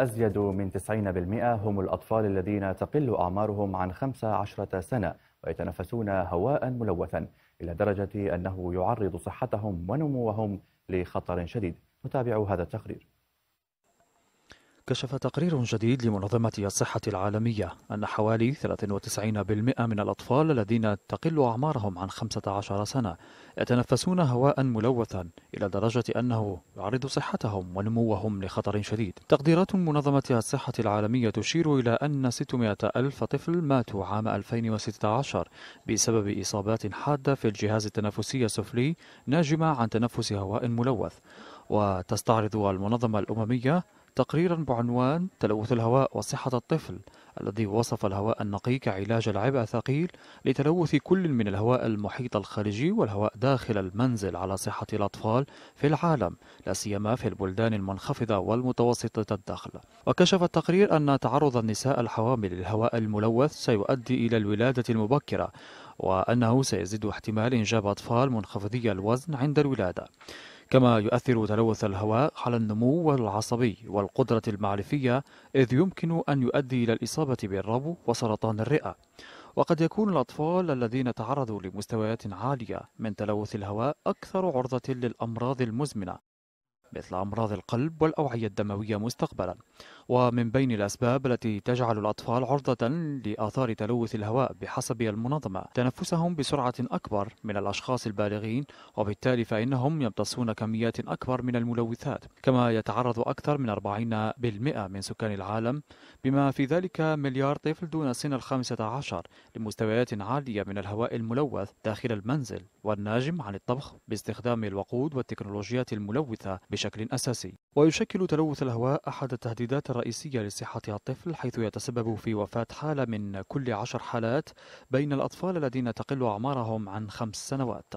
أزيد من 90% هم الأطفال الذين تقل أعمارهم عن 15 سنة ويتنفسون هواء ملوثا إلى درجة أنه يعرض صحتهم ونموهم لخطر شديد نتابع هذا التقرير كشف تقرير جديد لمنظمة الصحة العالمية أن حوالي 93% من الأطفال الذين تقل أعمارهم عن 15 سنة يتنفسون هواء ملوثا إلى درجة أنه يعرض صحتهم ونموهم لخطر شديد تقديرات منظمة الصحة العالمية تشير إلى أن 600 ألف طفل ماتوا عام 2016 بسبب إصابات حادة في الجهاز التنفسي السفلي ناجمة عن تنفس هواء ملوث وتستعرض المنظمة الأممية تقريرا بعنوان تلوث الهواء وصحة الطفل الذي وصف الهواء النقي كعلاج العبء الثقيل لتلوث كل من الهواء المحيط الخارجي والهواء داخل المنزل على صحة الأطفال في العالم لا سيما في البلدان المنخفضة والمتوسطة الدخل وكشف التقرير أن تعرض النساء الحوامل للهواء الملوث سيؤدي إلى الولادة المبكرة وأنه سيزيد احتمال إنجاب أطفال منخفضي الوزن عند الولادة كما يؤثر تلوث الهواء على النمو العصبي والقدرة المعرفية إذ يمكن أن يؤدي إلى الإصابة بالربو وسرطان الرئة وقد يكون الأطفال الذين تعرضوا لمستويات عالية من تلوث الهواء أكثر عرضة للأمراض المزمنة مثل أمراض القلب والأوعية الدموية مستقبلا ومن بين الأسباب التي تجعل الأطفال عرضة لآثار تلوث الهواء بحسب المنظمة تنفسهم بسرعة أكبر من الأشخاص البالغين وبالتالي فإنهم يمتصون كميات أكبر من الملوثات كما يتعرض أكثر من 40% من سكان العالم بما في ذلك مليار طفل دون سن الخامسة عشر لمستويات عالية من الهواء الملوث داخل المنزل والناجم عن الطبخ باستخدام الوقود والتكنولوجيات الملوثة بشكل أساسي ويشكل تلوث الهواء أحد التهديدات الرئيسية لصحة الطفل حيث يتسبب في وفاة حالة من كل عشر حالات بين الأطفال الذين تقل أعمارهم عن خمس سنوات